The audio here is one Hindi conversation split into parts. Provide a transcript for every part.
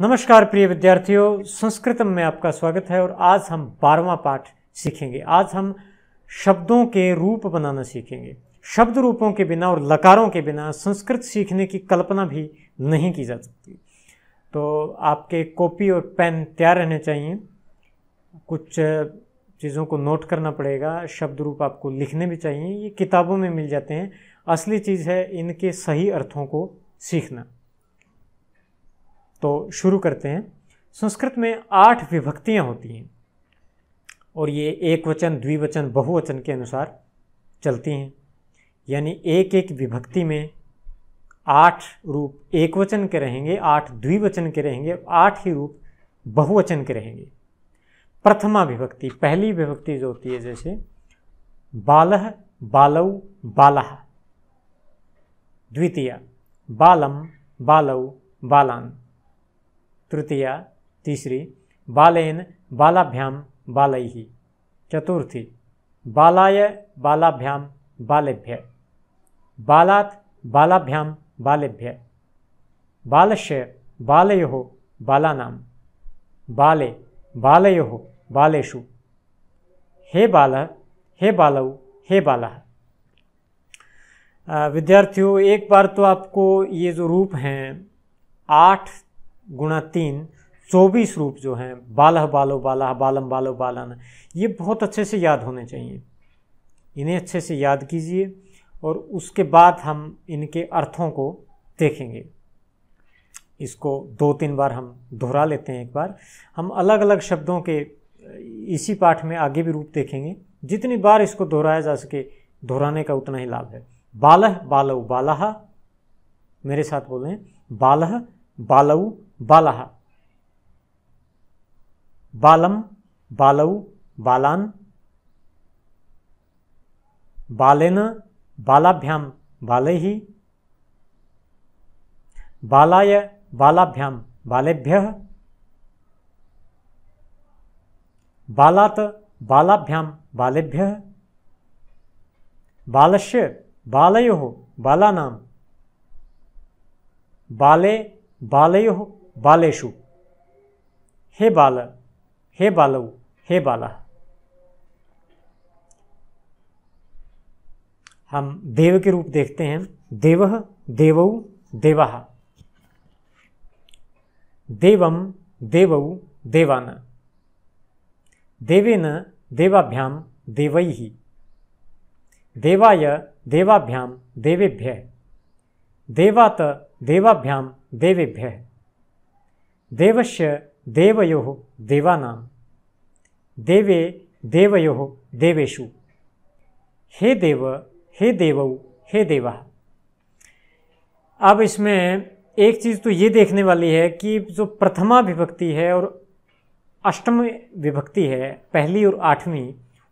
नमस्कार प्रिय विद्यार्थियों संस्कृतम में आपका स्वागत है और आज हम बारवा पाठ सीखेंगे आज हम शब्दों के रूप बनाना सीखेंगे शब्द रूपों के बिना और लकारों के बिना संस्कृत सीखने की कल्पना भी नहीं की जा सकती तो आपके कॉपी और पेन तैयार रहने चाहिए कुछ चीज़ों को नोट करना पड़ेगा शब्द रूप आपको लिखने भी चाहिए ये किताबों में मिल जाते हैं असली चीज़ है इनके सही अर्थों को सीखना तो शुरू करते हैं संस्कृत में आठ विभक्तियाँ होती हैं और ये एक वचन द्विवचन बहुवचन के अनुसार चलती हैं यानी एक एक विभक्ति में आठ रूप एक वचन के रहेंगे आठ द्विवचन के रहेंगे आठ ही रूप बहुवचन के रहेंगे प्रथमा विभक्ति पहली विभक्ति जो होती है जैसे बालह बालव बालह द्वितीय बालम बालव बालान तृतीया तीसरी बालेन बालाभ्याम बाल चतुर्थी बालाय बालाभ्याम बालेभ्य बालात बालाभ्याम बालेभ्य बालश्य बालयो बालानाम बाले बालयो बालेशु हे बाल हे बालव हे बाला विद्यार्थियों एक बार तो आपको ये जो रूप हैं आठ गुणा तीन चौबीस रूप जो हैं बालह बालो बालह बालम बालो बालन ये बहुत अच्छे से याद होने चाहिए इन्हें अच्छे से याद कीजिए और उसके बाद हम इनके अर्थों को देखेंगे इसको दो तीन बार हम दोहरा लेते हैं एक बार हम अलग अलग शब्दों के इसी पाठ में आगे भी रूप देखेंगे जितनी बार इसको दोहराया जा सके दोहराने का उतना ही लाभ है बालह बालऊ बालाहा मेरे साथ बोलें बालह बालऊ बालः बालम बालौ बालान बालेन बालाभ्याम ही बालाय बालाभ्याम बालेभ्य बालात बालाभ्याम बालेभ्य बालश्य बालयो बालानाम बाले बालयो बालेशु हे बाल हे बालव हे बाला हम देव के रूप देखते हैं देव देव देवा देवम देव देवान देवेन देवाभ्याम देवै देवाय देवाभ्याम देवेभ्य देवात देवाभ्याम देवेभ्य देवश देवयोः देवाना देवे देवयोः देवेशु हे देव हे देव हे देवा अब इसमें एक चीज़ तो ये देखने वाली है कि जो प्रथमा विभक्ति है और अष्टम विभक्ति है पहली और आठवीं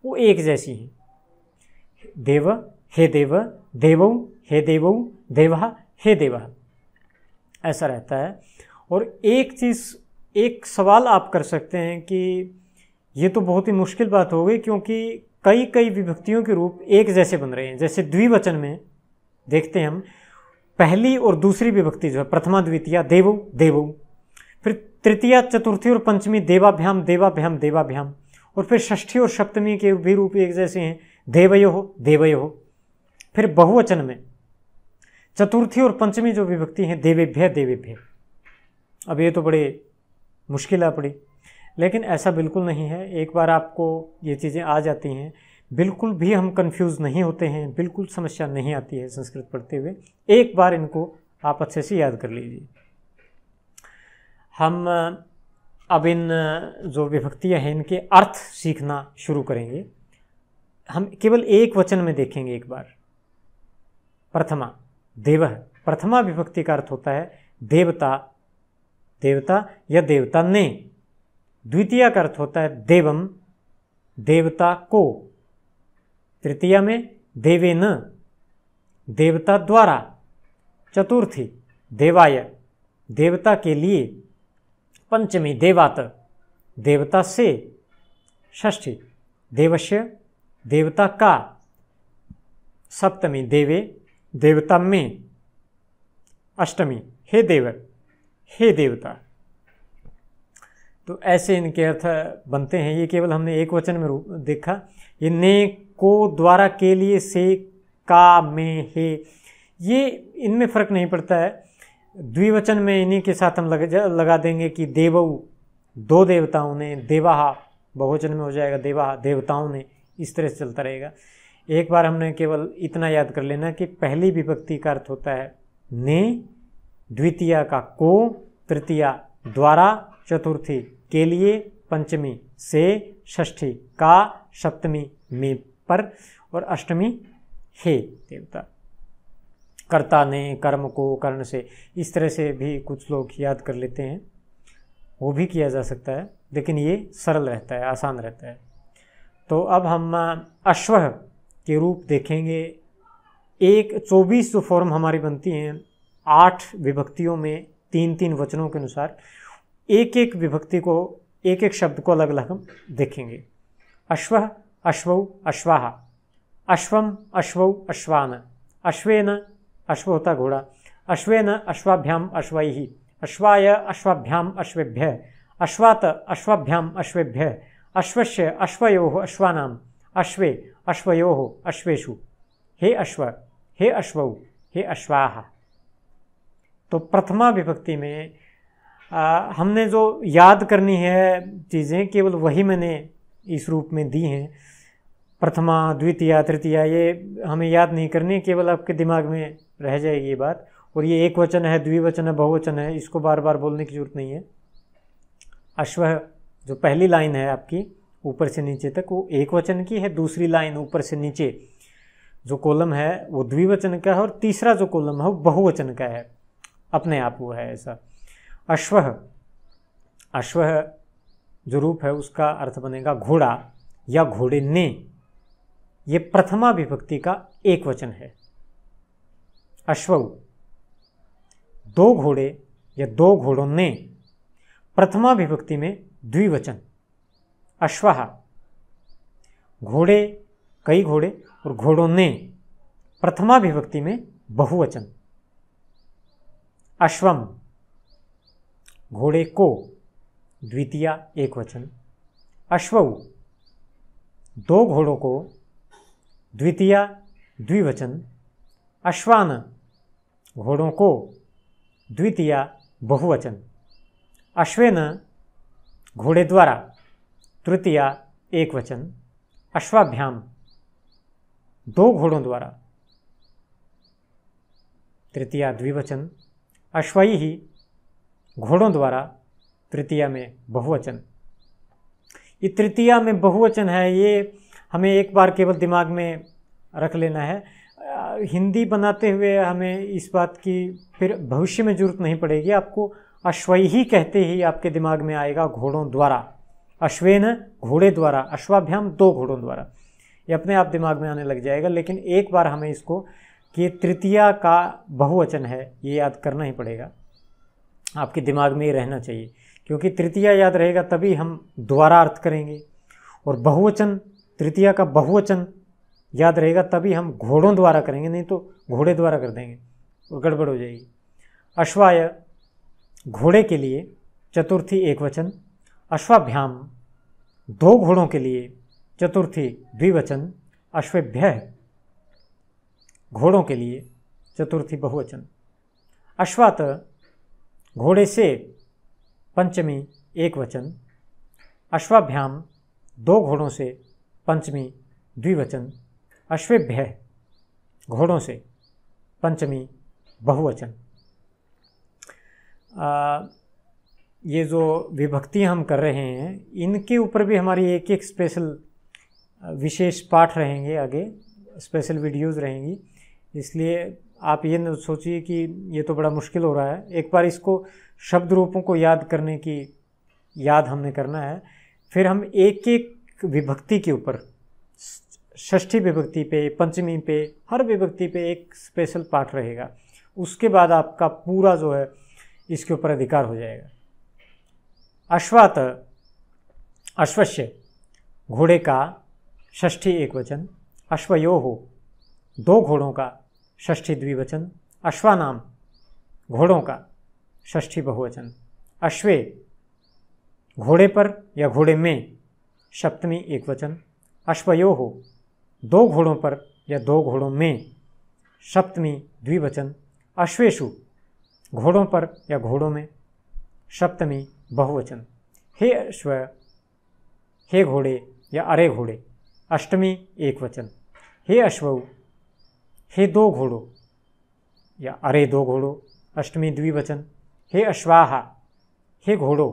वो एक जैसी है देव हे देव देवौ हे देव देवा हे देवा ऐसा रहता है और एक चीज़ एक सवाल आप कर सकते हैं कि ये तो बहुत ही मुश्किल बात हो गई क्योंकि कई कई विभक्तियों के रूप एक जैसे बन रहे हैं जैसे द्विवचन में देखते हैं हम पहली और दूसरी विभक्ति जो है प्रथमा द्वितीय देवो देवो फिर तृतीय चतुर्थी और पंचमी देवाभ्याम देवाभ्याम देवाभ्याम और फिर षष्ठी और सप्तमी के भी रूप एक जैसे हैं देवयो देवयो फिर बहुवचन में चतुर्थी और पंचमी जो विभक्ति हैं देवेभ्य देवेभ्य अब ये तो बड़े मुश्किल आ पड़ी लेकिन ऐसा बिल्कुल नहीं है एक बार आपको ये चीज़ें आ जाती हैं बिल्कुल भी हम कंफ्यूज नहीं होते हैं बिल्कुल समस्या नहीं आती है संस्कृत पढ़ते हुए एक बार इनको आप अच्छे से याद कर लीजिए हम अब इन जो विभक्तियाँ हैं इनके अर्थ सीखना शुरू करेंगे हम केवल एक वचन में देखेंगे एक बार प्रथमा देव प्रथमा विभक्ति का अर्थ होता है देवता देवता या देवता ने द्वितीय का अर्थ होता है देवम देवता को तृतीय में देवेन देवता द्वारा चतुर्थी देवाय देवता के लिए पंचमी देवात देवता से षष्ठी देवश्य देवता का सप्तमी देवे देवता में अष्टमी हे देव हे देवता तो ऐसे इनके अर्थ बनते हैं ये केवल हमने एक वचन में रूप देखा ये ने को द्वारा के लिए से का में हे ये इनमें फ़र्क नहीं पड़ता है द्विवचन में इन्हीं के साथ हम लगा लगा देंगे कि देवऊ दो देवताओं ने देवाहा बहुवचन में हो जाएगा देवाहा देवताओं ने इस तरह से चलता रहेगा एक बार हमने केवल इतना याद कर लेना कि पहली विभक्ति का अर्थ होता है ने द्वितीय का को तृतीय द्वारा चतुर्थी के लिए पंचमी से षष्ठी का सप्तमी में पर और अष्टमी हे देवता कर्ता ने कर्म को कर्ण से इस तरह से भी कुछ लोग याद कर लेते हैं वो भी किया जा सकता है लेकिन ये सरल रहता है आसान रहता है तो अब हम अश्व के रूप देखेंगे एक चौबीस जो फॉर्म हमारी बनती हैं आठ विभक्तियों में तीन तीन वचनों के अनुसार एक एक विभक्ति को एक एक शब्द को अलग अलग हम देखेंगे अश्व अश्व अश्वाह अश्वम अश्व अश्वान अश्वेन अश्व होता घोड़ा अश्वेन अश्वाभ्याम अश्वि अश्वाय अश्वाभ्याम अश्वेभ्य अश्वात अश्वाभ्याम अश्वेभ्य अश्वस्य अश्वयो अश्वानाम अश्वे अश्वयो अश्वेशु हे अश्व हे अश्व हे अश्वाहा तो प्रथमा विभक्ति में आ, हमने जो याद करनी है चीज़ें केवल वही मैंने इस रूप में दी हैं प्रथमा द्वितीय तृतीया ये हमें याद नहीं करनी है केवल आपके दिमाग में रह जाएगी ये बात और ये एक वचन है द्विवचन है बहुवचन है इसको बार बार बोलने की जरूरत नहीं है अश्व जो पहली लाइन है आपकी ऊपर से नीचे तक वो एक वचन की है दूसरी लाइन ऊपर से नीचे जो कॉलम है वो द्विवचन का है और तीसरा जो कॉलम है वो बहुवचन का है अपने आप वो है ऐसा अश्व अश्व जो रूप है उसका अर्थ बनेगा घोड़ा या घोड़े ने ये प्रथमा विभक्ति का एक वचन है अश्व दो घोड़े या दो घोड़ों ने प्रथमा विभक्ति में द्विवचन अश्वहा घोड़े कई घोड़े और घोड़ों ने प्रथमा विभक्ति में बहुवचन अश्वम घोड़े को द्वितीय एक वचन अश्व दो घोड़ों को द्वितीय द्विवचन अश्वान घोड़ों को द्वितीय बहुवचन अश्वेन घोड़े द्वारा तृतीय एक वचन अश्वाभ्याम दो घोड़ों द्वारा तृतीय द्विवचन अश्वई ही घोड़ों द्वारा तृतीया में बहुवचन ये तृतीया में बहुवचन है ये हमें एक बार केवल दिमाग में रख लेना है हिंदी बनाते हुए हमें इस बात की फिर भविष्य में जरूरत नहीं पड़ेगी आपको ही कहते ही आपके दिमाग में आएगा घोड़ों द्वारा अश्वेन घोड़े द्वारा अश्वाभ्याम दो घोड़ों द्वारा ये अपने आप दिमाग में आने लग जाएगा लेकिन एक बार हमें इसको कि तृतीया का बहुवचन है ये याद करना ही पड़ेगा आपके दिमाग में ये रहना चाहिए क्योंकि तृतीया याद रहेगा तभी हम द्वारा अर्थ करेंगे और बहुवचन तृतीया का बहुवचन याद रहेगा तभी हम घोड़ों द्वारा करेंगे नहीं तो घोड़े द्वारा कर देंगे और गड़बड़ हो जाएगी अश्वाय घोड़े के लिए चतुर्थी एक वचन अश्वाभ्याम दो घोड़ों के लिए चतुर्थी द्विवचन अश्वेभ्य घोड़ों के लिए चतुर्थी बहुवचन अश्वात घोड़े से पंचमी एक वचन अश्वाभ्याम दो घोड़ों से पंचमी द्विवचन अश्वेभ्य घोड़ों से पंचमी बहुवचन ये जो विभक्तियाँ हम कर रहे हैं इनके ऊपर भी हमारी एक एक स्पेशल विशेष पाठ रहेंगे आगे स्पेशल वीडियोस रहेंगी इसलिए आप ये ना सोचिए कि ये तो बड़ा मुश्किल हो रहा है एक बार इसको शब्द रूपों को याद करने की याद हमने करना है फिर हम एक एक विभक्ति के ऊपर षष्ठी विभक्ति पे पंचमी पे हर विभक्ति पे एक स्पेशल पाठ रहेगा उसके बाद आपका पूरा जो है इसके ऊपर अधिकार हो जाएगा अश्वात अश्वश्य घोड़े का षष्ठी एक वचन अश्वयो हो दो घोड़ों का षष्ठी द्विवचन अश्वानाम घोड़ों का षष्ठी बहुवचन अश्वे घोड़े पर या घोड़े में सप्तमी वचन अश्वयो हो दो घोड़ों पर या दो घोड़ों में सप्तमी द्विवचन अश्वेशु घोड़ों पर या घोड़ों में सप्तमी बहुवचन हे अश्व हे घोड़े या अरे घोड़े अष्टमी एक वचन हे अश्व हे दो घोड़ो या अरे दो घोड़ो अष्टमी द्विवचन हे अश्वाहा हे घोड़ो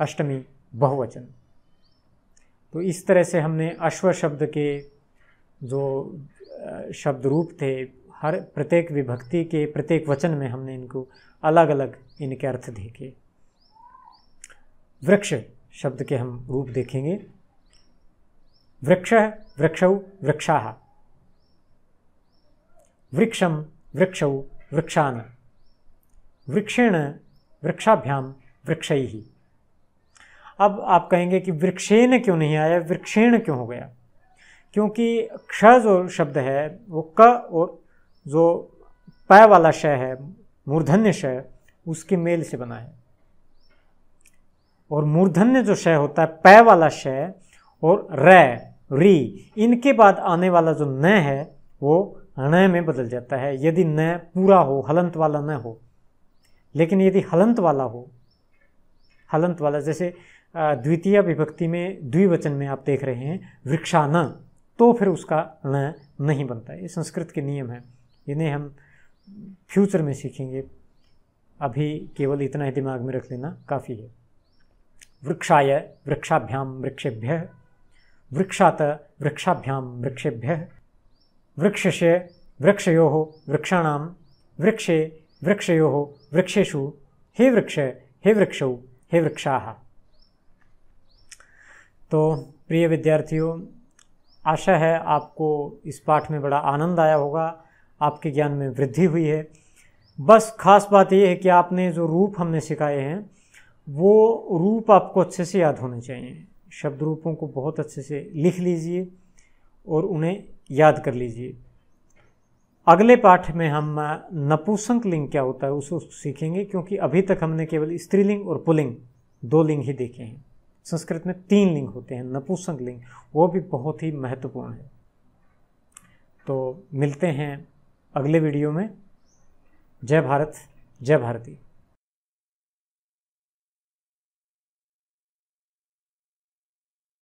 अष्टमी बहुवचन तो इस तरह से हमने अश्व शब्द के जो शब्द रूप थे हर प्रत्येक विभक्ति के प्रत्येक वचन में हमने इनको अलग अलग इनके अर्थ देखे वृक्ष शब्द के हम रूप देखेंगे वृक्ष वृक्ष वृक्षाह वृक्षम वृक्ष वृक्षान वृक्षेण वृक्षाभ्याम वृक्ष ही अब आप कहेंगे कि वृक्षेण क्यों नहीं आया वृक्षेण क्यों हो गया क्योंकि क्ष जो शब्द है वो क और जो पय वाला शय है मूर्धन्य क्षय उसके मेल से बना है और मूर्धन्य जो शय होता है पय वाला शय और र री इनके बाद आने वाला जो न है वो अणय में बदल जाता है यदि न पूरा हो हलंत वाला न हो लेकिन यदि हलंत वाला हो हलंत वाला जैसे द्वितीय विभक्ति में द्विवचन में आप देख रहे हैं वृक्षान तो फिर उसका ण नहीं बनता ये संस्कृत के नियम है इन्हें हम फ्यूचर में सीखेंगे अभी केवल इतना ही दिमाग में रख लेना काफ़ी है वृक्षाय वृक्षाभ्याम वृक्षेभ्य वृक्षात वृक्षाभ्याम वृक्षेभ्य से वृक्षयोः वृक्षाण वृक्षे वृक्षयोः वृक्षेशु हे वृक्ष हे वृक्ष हे वृक्षा तो प्रिय विद्यार्थियों आशा है आपको इस पाठ में बड़ा आनंद आया होगा आपके ज्ञान में वृद्धि हुई है बस खास बात यह है कि आपने जो रूप हमने सिखाए हैं वो रूप आपको अच्छे से याद होने चाहिए शब्द रूपों को बहुत अच्छे से लिख लीजिए और उन्हें याद कर लीजिए अगले पाठ में हम नपुसंक लिंग क्या होता है उसको सीखेंगे क्योंकि अभी तक हमने केवल स्त्रीलिंग और पुलिंग दो लिंग ही देखे हैं संस्कृत में तीन लिंग होते हैं नपुसंक लिंग वो भी बहुत ही महत्वपूर्ण है तो मिलते हैं अगले वीडियो में जय भारत जय भारती